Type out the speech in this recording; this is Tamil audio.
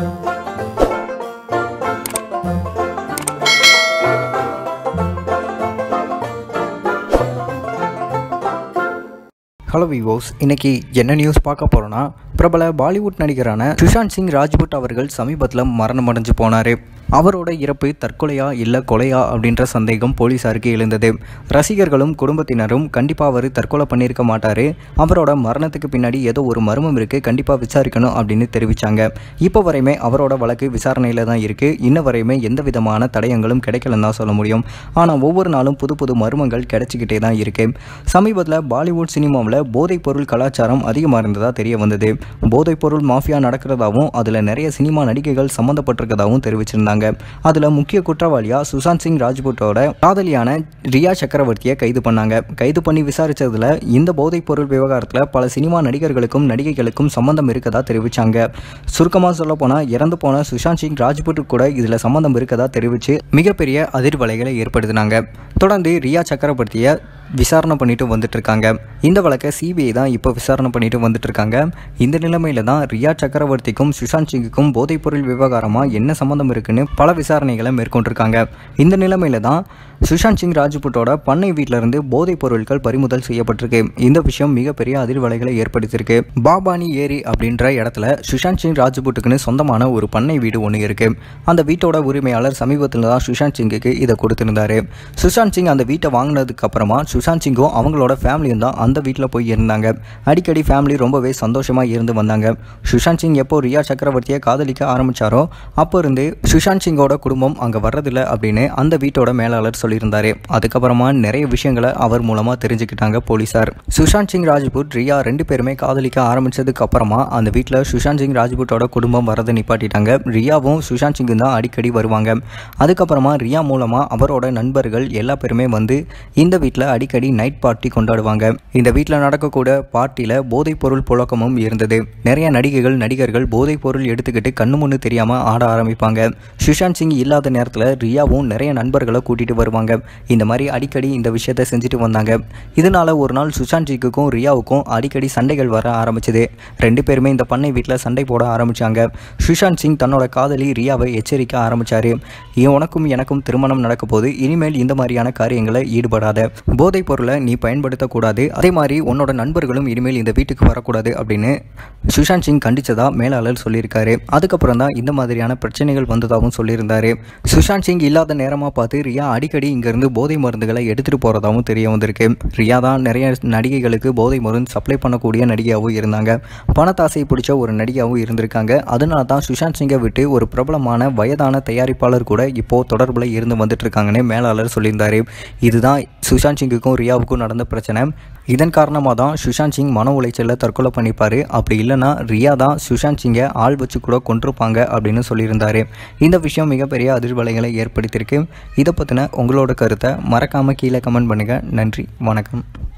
Thank ஹலோ விவோஸ் இன்றைக்கி என்ன நியூஸ் பார்க்க போகிறோன்னா பிரபல பாலிவுட் நடிகரான சுஷாந்த் சிங் ராஜ்புட் அவர்கள் சமீபத்தில் மரணம் அடைஞ்சு போனார் அவரோட இறப்பு தற்கொலையா இல்லை கொலையா அப்படின்ற சந்தேகம் போலீஸாருக்கு எழுந்தது ரசிகர்களும் குடும்பத்தினரும் கண்டிப்பாக அவர் தற்கொலை பண்ணியிருக்க மாட்டார் அவரோட மரணத்துக்கு பின்னாடி ஏதோ ஒரு மர்மம் இருக்குது கண்டிப்பாக விசாரிக்கணும் அப்படின்னு தெரிவித்தாங்க இப்போ வரையுமே அவரோட வழக்கு விசாரணையில் தான் இருக்குது இன்ன வரையுமே எந்த விதமான தடயங்களும் கிடைக்கலன்னு தான் சொல்ல முடியும் ஆனால் ஒவ்வொரு நாளும் புது புது மர்மங்கள் கிடைச்சிக்கிட்டே தான் இருக்குது சமீபத்தில் பாலிவுட் சினிமாவில் போதைப்பொருள் கலாச்சாரம் அதிகமாக இருந்ததாக தெரிய வந்தது போதைப்பொருள் மாஃபியா நடக்கிறதாகவும் அதில் நிறைய சினிமா நடிகைகள் சம்மந்தப்பட்டிருக்கதாகவும் தெரிவிச்சிருந்தாங்க அதில் முக்கிய குற்றவாளியாக சுஷாந்த் சிங் ராஜ்புட்டோட காதலியான ரியா சக்கரவர்த்தியை கைது பண்ணாங்க கைது பண்ணி விசாரித்ததில் இந்த போதைப்பொருள் விவகாரத்தில் பல சினிமா நடிகர்களுக்கும் நடிகைகளுக்கும் சம்மந்தம் இருக்கதாக தெரிவித்தாங்க சுருக்கமாக சொல்லப்போனால் இறந்து போன சுஷாந்த் சிங் ராஜ்புட் கூட இதில் சம்பந்தம் இருக்கதாக தெரிவித்து மிகப்பெரிய அதிர்வலைகளை ஏற்படுத்தினாங்க தொடர்ந்து ரியா சக்கரவர்த்தியை விசாரணை பண்ணிட்டு வந்துட்டுருக்காங்க இந்த வழக்கை சிபிஐ தான் இப்போ விசாரணை பண்ணிட்டு வந்துட்டுருக்காங்க இந்த நிலைமையில தான் ரியா சக்கரவர்த்திக்கும் சுஷாந்த் சிங்குக்கும் போதைப்பொருள் விவகாரமாக என்ன சம்மந்தம் இருக்குன்னு பல விசாரணைகளை மேற்கொண்டிருக்காங்க இந்த நிலைமையில தான் சுஷாந்த் சிங் ராஜ்புட்டோட பண்ணை வீட்டிலிருந்து போதைப் பொருட்கள் பறிமுதல் செய்யப்பட்டிருக்கு இந்த விஷயம் மிகப்பெரிய அதிர்வலைகளை ஏற்படுத்தியிருக்கு பாபானி ஏரி அப்படின்ற இடத்துல சுஷாந்த் சிங் ராஜ்புட்டுக்குன்னு சொந்தமான ஒரு பண்ணை வீடு ஒன்று இருக்குது அந்த வீட்டோட உரிமையாளர் சமீபத்தில் தான் சுஷாந்த் சிங்குக்கு இதை கொடுத்திருந்தாரு சுஷாந்த் சிங் அந்த வீட்டை வாங்கினதுக்கு அப்புறமா சுஷாந்த் சிங்கும் அவங்களோட ஃபேமிலியும் தான் அந்த வீட்டில் போய் இருந்தாங்க அடிக்கடி ஃபேமிலி ரொம்பவே சந்தோஷமாக இருந்து வந்தாங்க சுஷாந்த் சிங் எப்போ ரியா சக்கரவர்த்தியை காதலிக்க ஆரம்பித்தாரோ அப்போ இருந்து சுஷாந்த் சிங்கோட குடும்பம் அங்கே வர்றதில்லை அப்படின்னு அந்த வீட்டோட மேலாளர் சொல்லியிருந்தார் அதுக்கப்புறமா நிறைய விஷயங்களை அவர் மூலமாக தெரிஞ்சுக்கிட்டாங்க போலீஸார் சுஷாந்த் சிங் ராஜ்புத் ரியா ரெண்டு பேருமே காதலிக்க ஆரம்பித்ததுக்கு அப்புறமா அந்த வீட்டில் சுஷாந்த் சிங் ராஜ்புட்டோட குடும்பம் வரதை நிப்பாட்டிட்டாங்க ரியாவும் சுஷாந்த் சிங்கும் தான் அடிக்கடி வருவாங்க அதுக்கப்புறமா ரியா மூலமாக அவரோட நண்பர்கள் எல்லா பேருமே வந்து இந்த வீட்டில் அடிக்கடி அடிக்கடி நைட் பார்ட்டி கொண்டாடுவாங்க இந்த வீட்டில் நடக்கக்கூட பார்ட்டியில் போதைப்பொருள் புழக்கமும் இருந்தது நிறைய நடிகைகள் நடிகர்கள் போதைப்பொருள் எடுத்துக்கிட்டு கண்ணு முன்னு தெரியாமல் ஆட ஆரம்பிப்பாங்க சுஷாந்த் சிங் இல்லாத நேரத்தில் ரியாவும் நிறைய நண்பர்களை கூட்டிகிட்டு வருவாங்க இந்த மாதிரி அடிக்கடி இந்த விஷயத்தை செஞ்சுட்டு வந்தாங்க இதனால் ஒரு நாள் சுஷாந்த் சிங்குக்கும் ரியாவுக்கும் அடிக்கடி சண்டைகள் வர ஆரம்பிச்சது ரெண்டு பேருமே இந்த பண்ணை வீட்டில் சண்டை போட ஆரம்பித்தாங்க சுஷாந்த் சிங் தன்னோட காதலி ரியாவை எச்சரிக்க ஆரம்பிச்சாரு உனக்கும் எனக்கும் திருமணம் நடக்க போது இனிமேல் இந்த மாதிரியான காரியங்களை ஈடுபடாத போதை போதைப் பொருளை நீ பயன்படுத்தக்கூடாது அதே மாதிரி உன்னோட நண்பர்களும் இனிமேல் இந்த வீட்டுக்கு வரக்கூடாது அப்படின்னு சுஷாந்த் சிங் கண்டிச்சதா மேலாளர் சொல்லியிருக்காரு அதுக்கப்புறம் தான் இந்த மாதிரியான பிரச்சனைகள் வந்ததாகவும் சொல்லியிருந்தார் சுஷாந்த் சிங் இல்லாத நேரமாக பார்த்து ரியா அடிக்கடி இங்கேருந்து போதை மருந்துகளை எடுத்துகிட்டு போகிறதாகவும் தெரிய வந்திருக்கு ரியா தான் நிறைய நடிகைகளுக்கு போதை மருந்து சப்ளை பண்ணக்கூடிய நடிகையாகவும் இருந்தாங்க பணத்தாசை பிடிச்ச ஒரு நடிகாவும் இருந்திருக்காங்க அதனால தான் சுஷாந்த் சிங்கை விட்டு ஒரு பிரபலமான வயதான தயாரிப்பாளர் கூட இப்போது தொடர்பில் இருந்து வந்துட்டு இருக்காங்கன்னு மேலாளர் சொல்லியிருந்தார் இதுதான் சுஷாந்த் சிங்குக்கும் ரியாவுக்கும் நடந்த பிரச்சனை இதன் காரணமாக தான் சுஷாந்த் சிங் மன உளைச்சலில் தற்கொலை பண்ணிப்பார் அப்படி இல்லைன்னா ரியா தான் சுஷாந்த் சிங்கை ஆள் வச்சு கூட கொண்டிருப்பாங்க அப்படின்னு சொல்லியிருந்தார் இந்த விஷயம் மிகப்பெரிய அதிர்வலைகளை ஏற்படுத்தியிருக்கு இதை பற்றின உங்களோட கருத்தை மறக்காமல் கீழே கமெண்ட் பண்ணுங்கள் நன்றி வணக்கம்